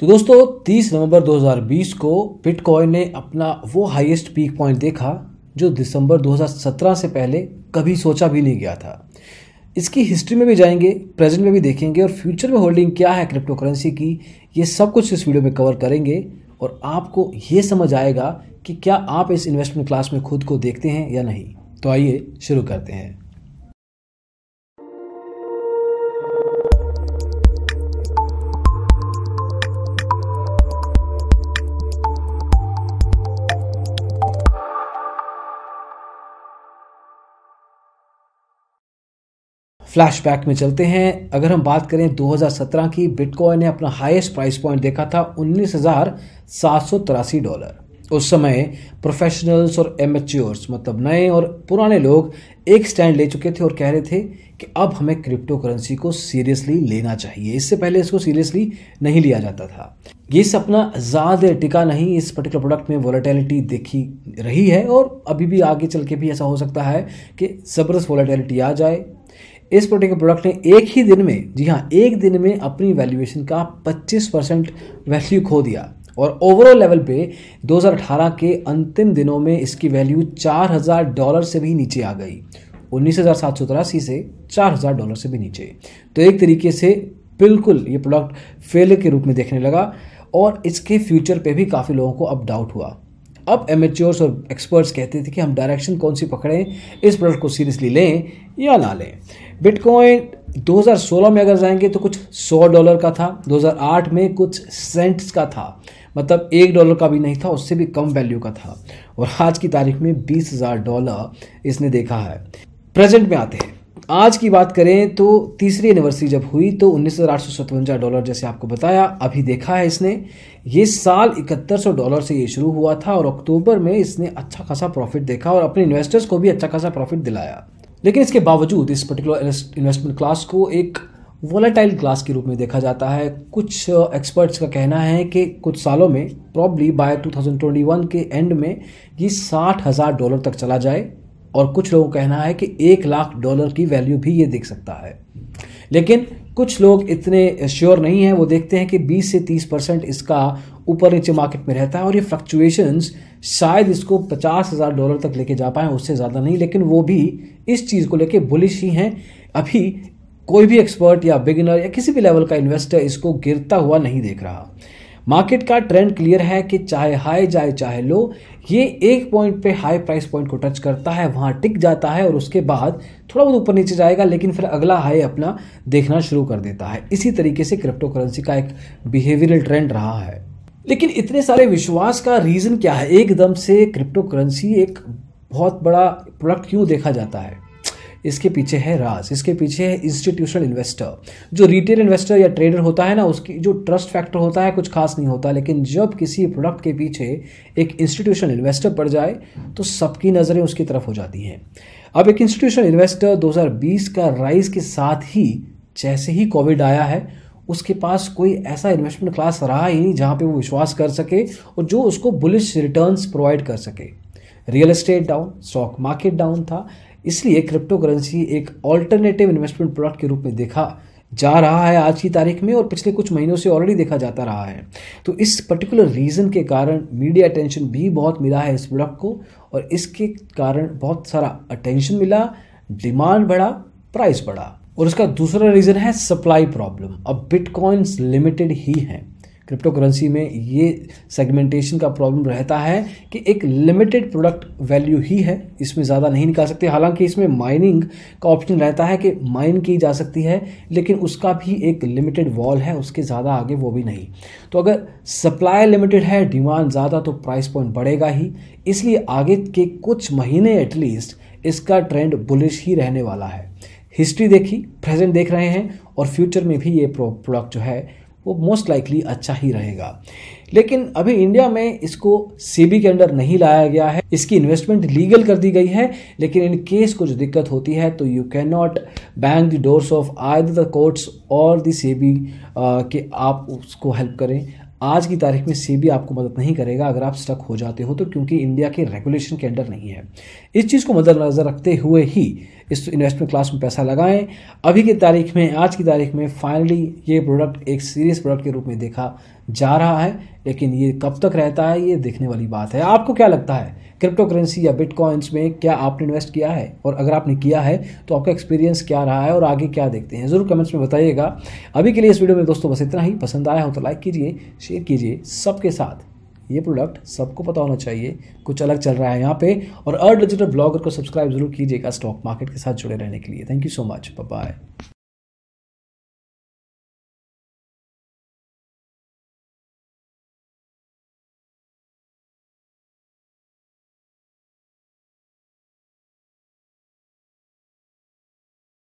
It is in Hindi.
तो दोस्तों 30 नवंबर 2020 को बिटकॉइन ने अपना वो हाईएस्ट पीक पॉइंट देखा जो दिसंबर 2017 से पहले कभी सोचा भी नहीं गया था इसकी हिस्ट्री में भी जाएंगे प्रेजेंट में भी देखेंगे और फ्यूचर में होल्डिंग क्या है क्रिप्टो करेंसी की ये सब कुछ इस वीडियो में कवर करेंगे और आपको ये समझ आएगा कि क्या आप इस इन्वेस्टमेंट क्लास में खुद को देखते हैं या नहीं तो आइए शुरू करते हैं फ्लैशबैक में चलते हैं अगर हम बात करें 2017 की बिटकॉइन ने अपना हाईएस्ट प्राइस पॉइंट देखा था उन्नीस डॉलर उस समय प्रोफेशनल्स और एमेच्योर्स मतलब नए और पुराने लोग एक स्टैंड ले चुके थे और कह रहे थे कि अब हमें क्रिप्टो करेंसी को सीरियसली लेना चाहिए इससे पहले इसको सीरियसली नहीं लिया जाता था ये सपना ज़्यादा टिका नहीं इस पर्टिकुलर प्रोडक्ट में वॉलेटिलिटी देखी रही है और अभी भी आगे चल के भी ऐसा हो सकता है कि ज़बरदस्त वॉलेटिलिटी आ जाए इस पर्टिकुलर प्रोडक्ट ने एक ही दिन में जी हाँ एक दिन में अपनी वैल्यूएशन का 25 परसेंट वैल्यू खो दिया और ओवरऑल लेवल पे 2018 के अंतिम दिनों में इसकी वैल्यू 4000 डॉलर से भी नीचे आ गई उन्नीस से 4000 डॉलर से भी नीचे तो एक तरीके से बिल्कुल ये प्रोडक्ट फेल के रूप में देखने लगा और इसके फ्यूचर पे भी काफ़ी लोगों को अब डाउट हुआ अब एमेच्योर्स और एक्सपर्ट्स कहते थे कि हम डायरेक्शन कौन सी पकड़ें इस प्रोडक्ट को सीरियसली लें या ना लें बिटकॉइन 2016 में अगर जाएंगे तो कुछ 100 डॉलर का था 2008 में कुछ सेंट्स का था मतलब एक डॉलर का भी नहीं था उससे भी कम वैल्यू का था और आज की तारीख में बीस हज़ार डॉलर इसने देखा है प्रेजेंट में आते हैं आज की बात करें तो तीसरी एनिवर्सरी जब हुई तो उन्नीस डॉलर जैसे आपको बताया अभी देखा है इसने ये साल इकहत्तर डॉलर से ये शुरू हुआ था और अक्टूबर में इसने अच्छा खासा प्रॉफिट देखा और अपने इन्वेस्टर्स को भी अच्छा खासा प्रॉफिट दिलाया लेकिन इसके बावजूद इस पर्टिकुलर इन्वेस्टमेंट क्लास को एक वॉलेटाइल क्लास के रूप में देखा जाता है कुछ एक्सपर्ट्स uh, का कहना है कि कुछ सालों में प्रॉब्ली बाय 2021 के एंड में ये साठ हज़ार डॉलर तक चला जाए और कुछ लोगों का कहना है कि एक लाख डॉलर की वैल्यू भी ये दिख सकता है लेकिन कुछ लोग इतने श्योर नहीं हैं वो देखते हैं कि 20 से 30 परसेंट इसका ऊपर नीचे मार्केट में रहता है और ये फ्लक्चुएशंस शायद इसको पचास हज़ार डॉलर तक लेके जा पाए उससे ज़्यादा नहीं लेकिन वो भी इस चीज़ को लेके बुलिश ही हैं अभी कोई भी एक्सपर्ट या बिगिनर या किसी भी लेवल का इन्वेस्टर इसको गिरता हुआ नहीं देख रहा मार्केट का ट्रेंड क्लियर है कि चाहे हाई जाए चाहे लो ये एक पॉइंट पे हाई प्राइस पॉइंट को टच करता है वहाँ टिक जाता है और उसके बाद थोड़ा बहुत ऊपर नीचे जाएगा लेकिन फिर अगला हाई अपना देखना शुरू कर देता है इसी तरीके से क्रिप्टो करेंसी का एक बिहेवियरल ट्रेंड रहा है लेकिन इतने सारे विश्वास का रीज़न क्या है एकदम से क्रिप्टो करेंसी एक बहुत बड़ा प्रोडक्ट क्यों देखा जाता है इसके पीछे है राज इसके पीछे है इंस्टीट्यूशनल इन्वेस्टर जो रिटेल इन्वेस्टर या ट्रेडर होता है ना उसकी जो ट्रस्ट फैक्टर होता है कुछ खास नहीं होता लेकिन जब किसी प्रोडक्ट के पीछे एक इंस्टीट्यूशनल इन्वेस्टर पड़ जाए तो सबकी नज़रें उसकी तरफ हो जाती हैं अब एक इंस्टीट्यूशनल इन्वेस्टर 2020 का राइज के साथ ही जैसे ही कोविड आया है उसके पास कोई ऐसा इन्वेस्टमेंट क्लास रहा ही नहीं जहाँ पे वो विश्वास कर सके और जो उसको बुलिश रिटर्न्स प्रोवाइड कर सके real estate down stock market down था इसलिए क्रिप्टो करेंसी एक ऑल्टरनेटिव इन्वेस्टमेंट प्रोडक्ट के रूप में देखा जा रहा है आज की तारीख में और पिछले कुछ महीनों से ऑलरेडी देखा जाता रहा है तो इस पर्टिकुलर रीज़न के कारण मीडिया अटेंशन भी बहुत मिला है इस प्रोडक्ट को और इसके कारण बहुत सारा अटेंशन मिला डिमांड बढ़ा प्राइस बढ़ा और उसका दूसरा रीज़न है सप्लाई प्रॉब्लम अब बिटकॉइंस लिमिटेड ही हैं क्रिप्टो करेंसी में ये सेगमेंटेशन का प्रॉब्लम रहता है कि एक लिमिटेड प्रोडक्ट वैल्यू ही है इसमें ज़्यादा नहीं निकाल सकते हालांकि इसमें माइनिंग का ऑप्शन रहता है कि माइन की जा सकती है लेकिन उसका भी एक लिमिटेड वॉल है उसके ज़्यादा आगे वो भी नहीं तो अगर सप्लाई लिमिटेड है डिमांड ज़्यादा तो प्राइस पॉइंट बढ़ेगा ही इसलिए आगे के कुछ महीने एटलीस्ट इसका ट्रेंड बुलिश ही रहने वाला है हिस्ट्री देखी प्रेजेंट देख रहे हैं और फ्यूचर में भी ये प्रोडक्ट जो है वो मोस्ट लाइकली अच्छा ही रहेगा लेकिन अभी इंडिया में इसको सेबी के अंडर नहीं लाया गया है इसकी इन्वेस्टमेंट लीगल कर दी गई है लेकिन इन केस कुछ दिक्कत होती है तो you can not bank the doors of I the courts और द सेबी के आप उसको हेल्प करें आज की तारीख में सेबी आपको मदद नहीं करेगा अगर आप स्टक हो जाते हो तो क्योंकि इंडिया के रेगुलेशन के अंडर नहीं है इस चीज़ को मद्देनज़र रखते हुए ही इस इन्वेस्टमेंट क्लास में पैसा लगाएं अभी की तारीख में आज की तारीख में फाइनली ये प्रोडक्ट एक सीरियस प्रोडक्ट के रूप में देखा जा रहा है लेकिन ये कब तक रहता है ये देखने वाली बात है आपको क्या लगता है क्रिप्टो करेंसी या बिटकॉइंस में क्या आपने इन्वेस्ट किया है और अगर आपने किया है तो आपका एक्सपीरियंस क्या रहा है और आगे क्या देखते हैं ज़रूर कमेंट्स में बताइएगा अभी के लिए इस वीडियो में दोस्तों बस इतना ही पसंद आया हो तो लाइक कीजिए शेयर कीजिए सबके साथ ये प्रोडक्ट सबको पता होना चाहिए कुछ अलग चल रहा है यहाँ पे और अर्ड डिजिटल ब्लॉगर को सब्सक्राइब जरूर कीजिएगा स्टॉक मार्केट के साथ जुड़े रहने के लिए thank you so much bye